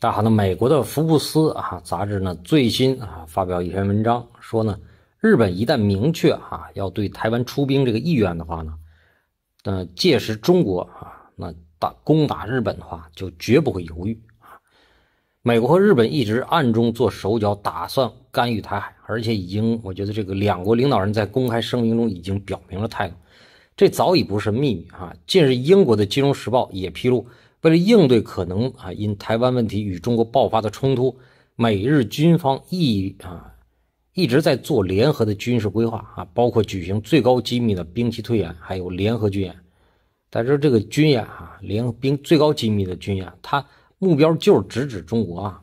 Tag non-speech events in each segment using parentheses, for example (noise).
大家好，那美国的《福布斯》啊杂志呢最新啊发表一篇文章，说呢日本一旦明确啊要对台湾出兵这个意愿的话呢，呃，届时中国啊那打攻打日本的话就绝不会犹豫啊。美国和日本一直暗中做手脚，打算干预台海，而且已经我觉得这个两国领导人在公开声明中已经表明了态度，这早已不是秘密啊。近日，英国的《金融时报》也披露。为了应对可能啊因台湾问题与中国爆发的冲突，美日军方一啊一直在做联合的军事规划啊，包括举行最高机密的兵器推演，还有联合军演。但是这个军演啊，联兵最高机密的军演，它目标就是直指中国啊。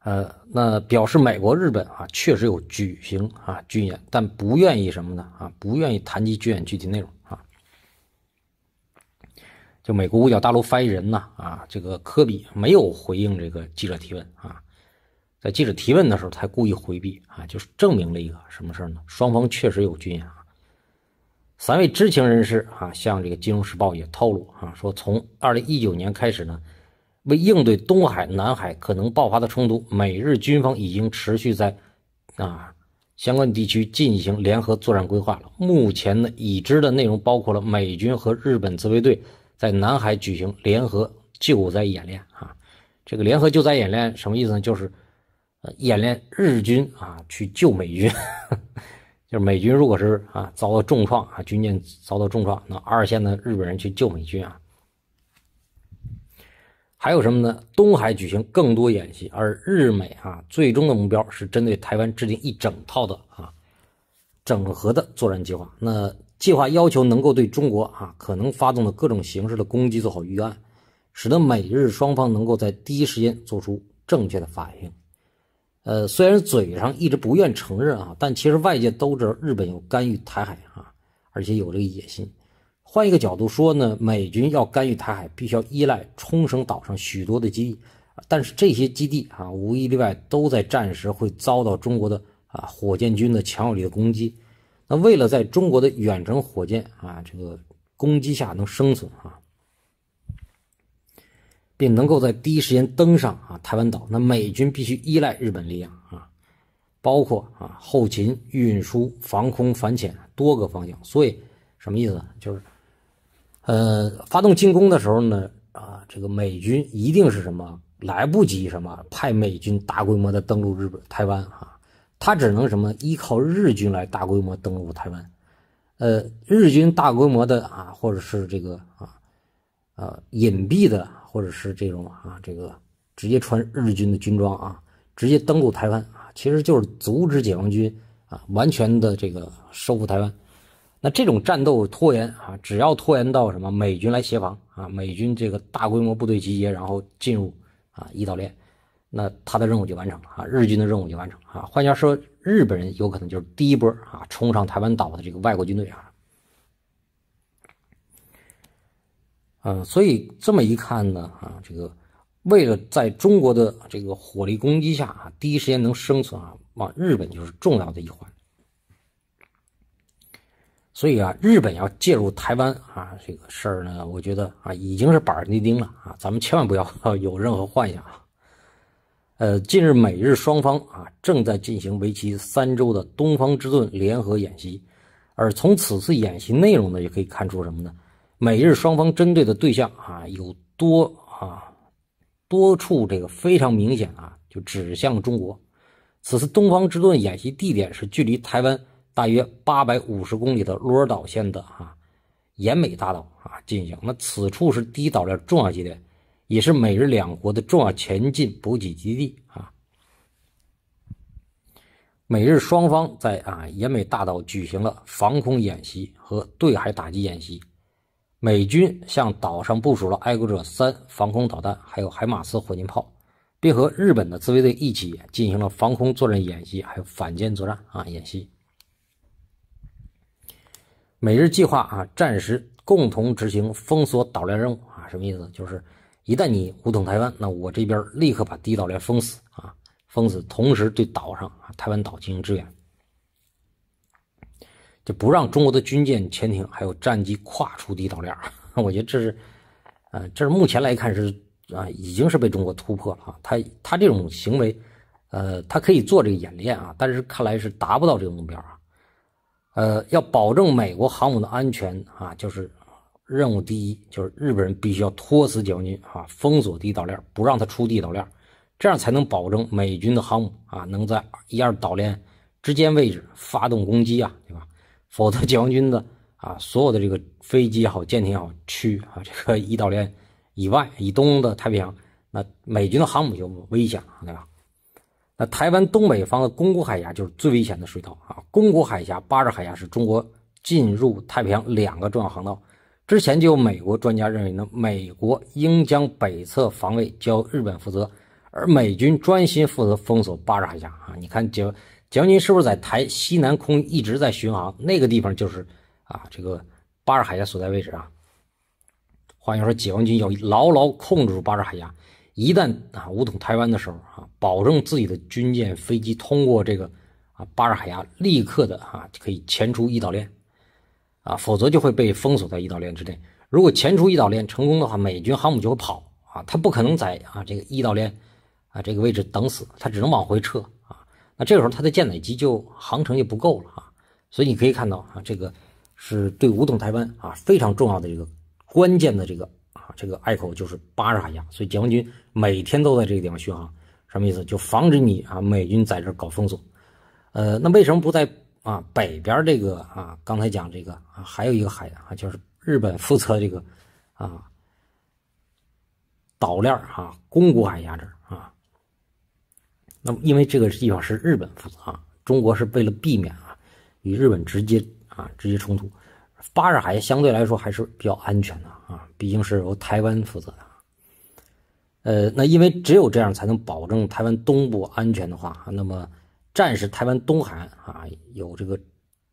呃，那表示美国、日本啊确实有举行啊军演，但不愿意什么呢？啊，不愿意谈及军演具体内容。就美国五角大楼发言人呢啊，这个科比没有回应这个记者提问啊，在记者提问的时候才故意回避啊，就是证明了一个什么事呢？双方确实有军演。三位知情人士啊，向这个《金融时报》也透露啊，说从二零一九年开始呢，为应对东海、南海可能爆发的冲突，美日军方已经持续在啊相关地区进行联合作战规划了。目前呢，已知的内容包括了美军和日本自卫队。在南海举行联合救灾演练啊，这个联合救灾演练什么意思呢？就是，呃，演练日军啊去救美军，(laughs) 就是美军如果是啊遭到重创啊，军舰遭到重创，那二线的日本人去救美军啊。还有什么呢？东海举行更多演习，而日美啊最终的目标是针对台湾制定一整套的啊整合的作战计划。那。计划要求能够对中国啊可能发动的各种形式的攻击做好预案，使得美日双方能够在第一时间做出正确的反应。呃，虽然嘴上一直不愿承认啊，但其实外界都知道日本有干预台海啊，而且有这个野心。换一个角度说呢，美军要干预台海，必须要依赖冲绳岛上许多的基地，但是这些基地啊，无一例外都在战时会遭到中国的啊火箭军的强有力的攻击。那为了在中国的远程火箭啊这个攻击下能生存啊，并能够在第一时间登上啊台湾岛，那美军必须依赖日本力量啊，包括啊后勤运输、防空反潜多个方向。所以什么意思？就是呃发动进攻的时候呢啊，这个美军一定是什么来不及什么派美军大规模的登陆日本台湾啊。他只能什么依靠日军来大规模登陆台湾，呃，日军大规模的啊，或者是这个啊，呃，隐蔽的，或者是这种啊，这个直接穿日军的军装啊，直接登陆台湾，啊，其实就是阻止解放军啊完全的这个收复台湾。那这种战斗拖延啊，只要拖延到什么美军来协防啊，美军这个大规模部队集结，然后进入啊，一岛链。那他的任务就完成了啊，日军的任务就完成了啊。换句话说，日本人有可能就是第一波啊，冲上台湾岛的这个外国军队啊。嗯，所以这么一看呢，啊，这个为了在中国的这个火力攻击下，啊，第一时间能生存啊，往日本就是重要的一环。所以啊，日本要介入台湾啊这个事儿呢，我觉得啊，已经是板上钉钉了啊，咱们千万不要 (laughs) 有任何幻想啊。呃，近日美日双方啊正在进行为期三周的“东方之盾”联合演习，而从此次演习内容呢也可以看出什么呢？美日双方针对的对象啊有多啊多处，这个非常明显啊，就指向中国。此次“东方之盾”演习地点是距离台湾大约八百五十公里的鹿儿岛县的啊岩美大岛啊进行，那此处是第一岛链重要节点。也是美日两国的重要前进补给基地啊。美日双方在啊岩美大岛举行了防空演习和对海打击演习，美军向岛上部署了爱国者三防空导弹，还有海马斯火箭炮，并和日本的自卫队一起进行了防空作战演习，还有反舰作战啊演习。美日计划啊暂时共同执行封锁岛链任务啊，什么意思？就是。一旦你虎吞台湾，那我这边立刻把第一岛链封死啊，封死，同时对岛上啊台湾岛进行支援，就不让中国的军舰、潜艇还有战机跨出第一岛链。(laughs) 我觉得这是，呃，这是目前来看是啊，已经是被中国突破了啊。他他这种行为，呃，他可以做这个演练啊，但是看来是达不到这个目标啊。呃，要保证美国航母的安全啊，就是。任务第一就是日本人必须要拖死解放军啊，封锁第一岛链，不让他出第一岛链，这样才能保证美军的航母啊能在一二岛链之间位置发动攻击啊，对吧？否则解 (laughs) 放军的啊所有的这个飞机也好，舰艇也好，去啊这个一岛链以外以东的太平洋，那美军的航母就危险，对吧？那台湾东北方的宫古海峡就是最危险的水道啊，宫古海峡、巴士海峡是中国进入太平洋两个重要航道。之前就有美国专家认为呢，美国应将北侧防卫交日本负责，而美军专心负责封锁巴士海峡啊！你看，解解放军是不是在台西南空一直在巡航？那个地方就是啊，这个巴士海峡所在位置啊。话又说，解放军要牢牢控制住巴士海峡，一旦啊武统台湾的时候啊，保证自己的军舰、飞机通过这个啊巴士海峡，立刻的啊可以前出一岛链。啊，否则就会被封锁在一岛链之内。如果前出一岛链成功的话，美军航母就会跑啊，它不可能在啊这个一岛链啊这个位置等死，它只能往回撤啊。那这个时候它的舰载机就航程就不够了啊。所以你可以看到啊，这个是对武统台湾啊非常重要的这个关键的这个啊这个隘口就是巴士海峡，所以解放军每天都在这个地方巡航，什么意思？就防止你啊美军在这搞封锁。呃，那为什么不在？啊，北边这个啊，刚才讲这个啊，还有一个海啊，就是日本负责这个啊，岛链啊，宫古海峡这儿啊。那么，因为这个地方是日本负责，啊，中国是为了避免啊与日本直接啊直接冲突，巴士海峡相对来说还是比较安全的啊，毕竟是由台湾负责的。呃，那因为只有这样才能保证台湾东部安全的话，那么。战时台湾东海啊，有这个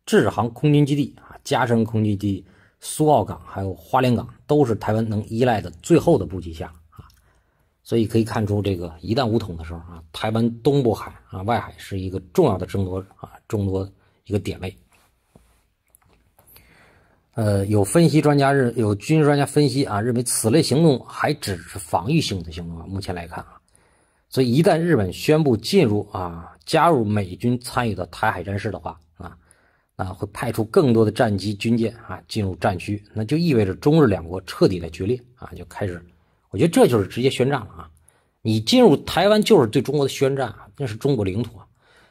制航空军基地啊，加升空军基地、苏澳港还有花莲港，都是台湾能依赖的最后的补给项啊。所以可以看出，这个一旦武统的时候啊，台湾东部海啊外海是一个重要的争夺啊众多一个点位。呃，有分析专家认，有军事专家分析啊，认为此类行动还只是防御性的行动，啊。目前来看啊。所以一旦日本宣布进入啊。加入美军参与的台海战事的话，啊啊，会派出更多的战机、军舰啊进入战区，那就意味着中日两国彻底的决裂啊，就开始，我觉得这就是直接宣战了啊！你进入台湾就是对中国的宣战啊，那是中国领土，啊。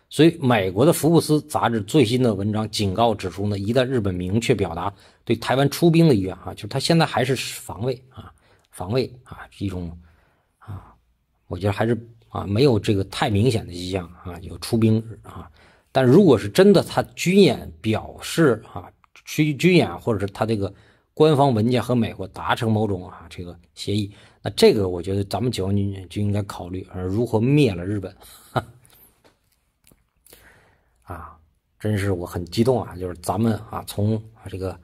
所以美国的《福布斯》杂志最新的文章警告指出呢，一旦日本明确表达对台湾出兵的意愿，啊，就是他现在还是防卫啊，防卫啊，一种啊，我觉得还是。啊，没有这个太明显的迹象啊，有出兵啊，但如果是真的，他军演表示啊，军军演，或者是他这个官方文件和美国达成某种啊这个协议，那这个我觉得咱们解放军就应该考虑，呃，如何灭了日本。(laughs) 啊，真是我很激动啊，就是咱们啊，从啊这个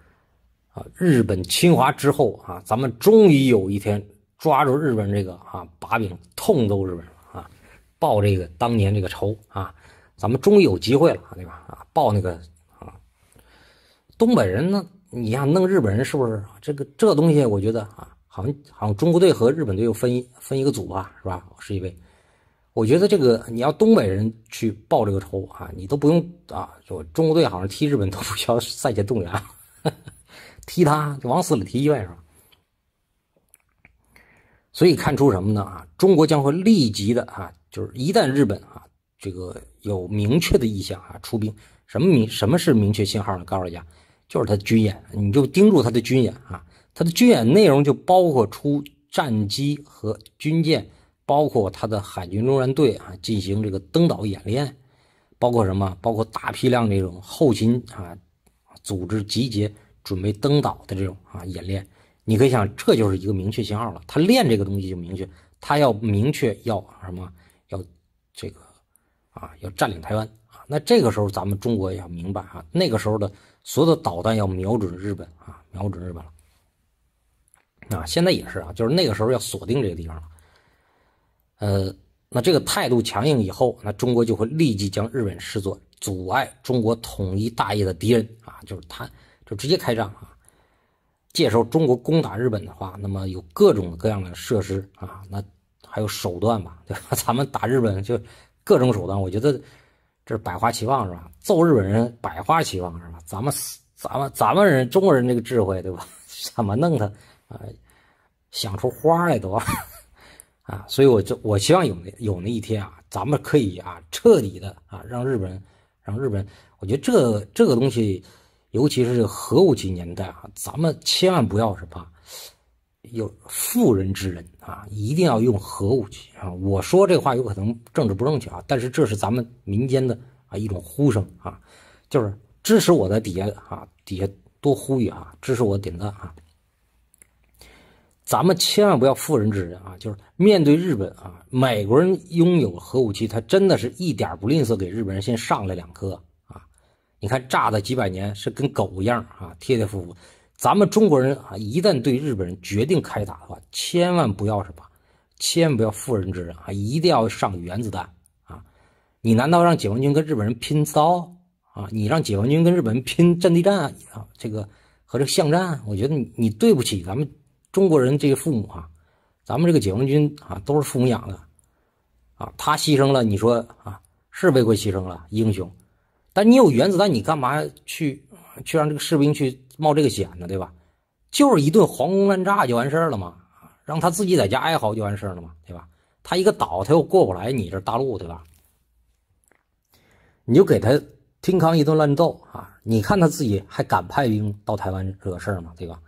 啊日本侵华之后啊，咱们终于有一天抓住日本这个啊把柄，痛揍日本。报这个当年这个仇啊，咱们终于有机会了，对吧？啊，报那个啊，东北人呢，你像弄日本人是不是？这个这东西我觉得啊，好像好像中国队和日本队又分分一个组吧，是吧？是一位，我觉得这个你要东北人去报这个仇啊，你都不用啊，说中国队好像踢日本都不需要赛前动员，(laughs) 踢他就往死里踢，为是吧？所以看出什么呢？啊，中国将会立即的啊。就是一旦日本啊，这个有明确的意向啊，出兵什么明什么是明确信号呢？告诉大家，就是他的军演，你就盯住他的军演啊，他的军演内容就包括出战机和军舰，包括他的海军陆战队啊进行这个登岛演练，包括什么？包括大批量这种后勤啊，组织集结准备登岛的这种啊演练，你可以想，这就是一个明确信号了。他练这个东西就明确，他要明确要什么？要这个啊，要占领台湾啊！那这个时候咱们中国也要明白啊，那个时候的所有的导弹要瞄准日本啊，瞄准日本了啊！现在也是啊，就是那个时候要锁定这个地方了。呃，那这个态度强硬以后，那中国就会立即将日本视作阻碍中国统一大业的敌人啊，就是他就直接开战啊！时候中国攻打日本的话，那么有各种各样的设施啊，那。还有手段吧，对吧？(laughs) 咱们打日本就各种手段，我觉得这是百花齐放，是吧？揍日本人百花齐放，是吧？咱们咱们咱们人中国人这个智慧，对吧？(laughs) 怎么弄他啊？想出花来都 (laughs) 啊！所以我就我希望有那有那一天啊，咱们可以啊，彻底的啊，让日本让日本，我觉得这这个东西，尤其是核武器年代啊，咱们千万不要是吧？有妇人之仁啊，一定要用核武器啊！我说这话有可能政治不正确啊，但是这是咱们民间的啊一种呼声啊，就是支持我在底下啊底下多呼吁啊，支持我点赞啊。咱们千万不要妇人之仁啊，就是面对日本啊，美国人拥有核武器，他真的是一点不吝啬给日本人先上来两颗啊！你看炸的几百年是跟狗一样啊，贴贴服服。咱们中国人啊，一旦对日本人决定开打的话，千万不要什么，千万不要妇人之仁啊！一定要上原子弹啊！你难道让解放军跟日本人拼刀啊？你让解放军跟日本人拼阵地战啊？这个和这个巷战，我觉得你你对不起咱们中国人这个父母啊！咱们这个解放军啊，都是父母养的啊！他牺牲了，你说啊，是为国牺牲了英雄，但你有原子弹，你干嘛去？去让这个士兵去冒这个险呢，对吧？就是一顿狂轰滥炸就完事了嘛，让他自己在家哀嚎就完事了嘛，对吧？他一个岛他又过不来，你这大陆对吧？你就给他听康一顿乱揍啊！你看他自己还敢派兵到台湾惹事吗？对吧？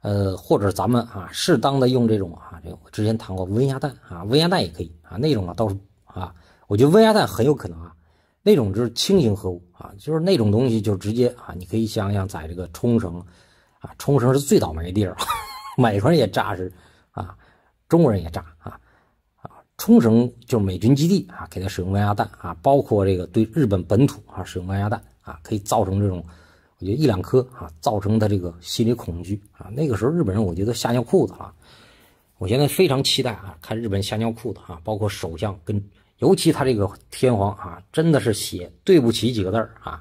呃，或者咱们啊，适当的用这种啊，这我之前谈过温压弹啊，温压弹也可以啊，那种啊，倒是啊，我觉得温压弹很有可能啊。那种就是轻型核武啊，就是那种东西，就直接啊，你可以想想，在这个冲绳啊，冲绳是最倒霉的地儿，(laughs) 美国人也炸是啊，中国人也炸啊啊，冲绳就是美军基地啊，给他使用曼压弹啊，包括这个对日本本土啊使用曼压弹啊，可以造成这种，我觉得一两颗啊，造成他这个心理恐惧啊，那个时候日本人我觉得吓尿裤子了，我现在非常期待啊，看日本吓尿裤子啊，包括首相跟。尤其他这个天皇啊，真的是写对不起几个字啊，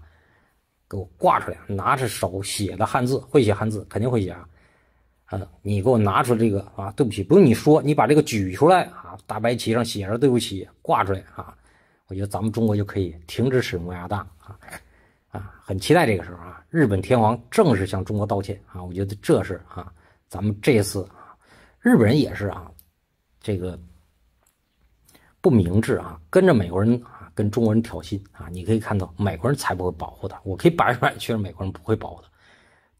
给我挂出来，拿着手写的汉字，会写汉字肯定会写啊，啊，你给我拿出这个啊，对不起，不用你说，你把这个举出来啊，大白旗上写着对不起，挂出来啊，我觉得咱们中国就可以停止使用牙大啊啊，很期待这个时候啊，日本天皇正式向中国道歉啊，我觉得这是啊，咱们这次啊，日本人也是啊，这个。不明智啊，跟着美国人啊，跟中国人挑衅啊，你可以看到美国人才不会保护他，我可以摆出来，确实美国人不会保护他。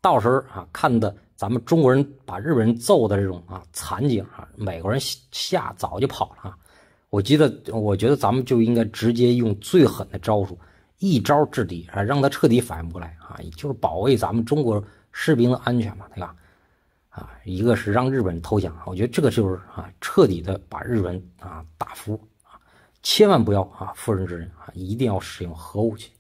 到时候啊，看的咱们中国人把日本人揍的这种啊惨景啊，美国人吓早就跑了啊。我记得，我觉得咱们就应该直接用最狠的招数，一招制敌啊，让他彻底反应过来啊，就是保卫咱们中国士兵的安全嘛，对吧？啊，一个是让日本人投降，我觉得这个就是啊，彻底的把日本人啊打服。千万不要啊！妇人之仁啊！一定要使用核武器。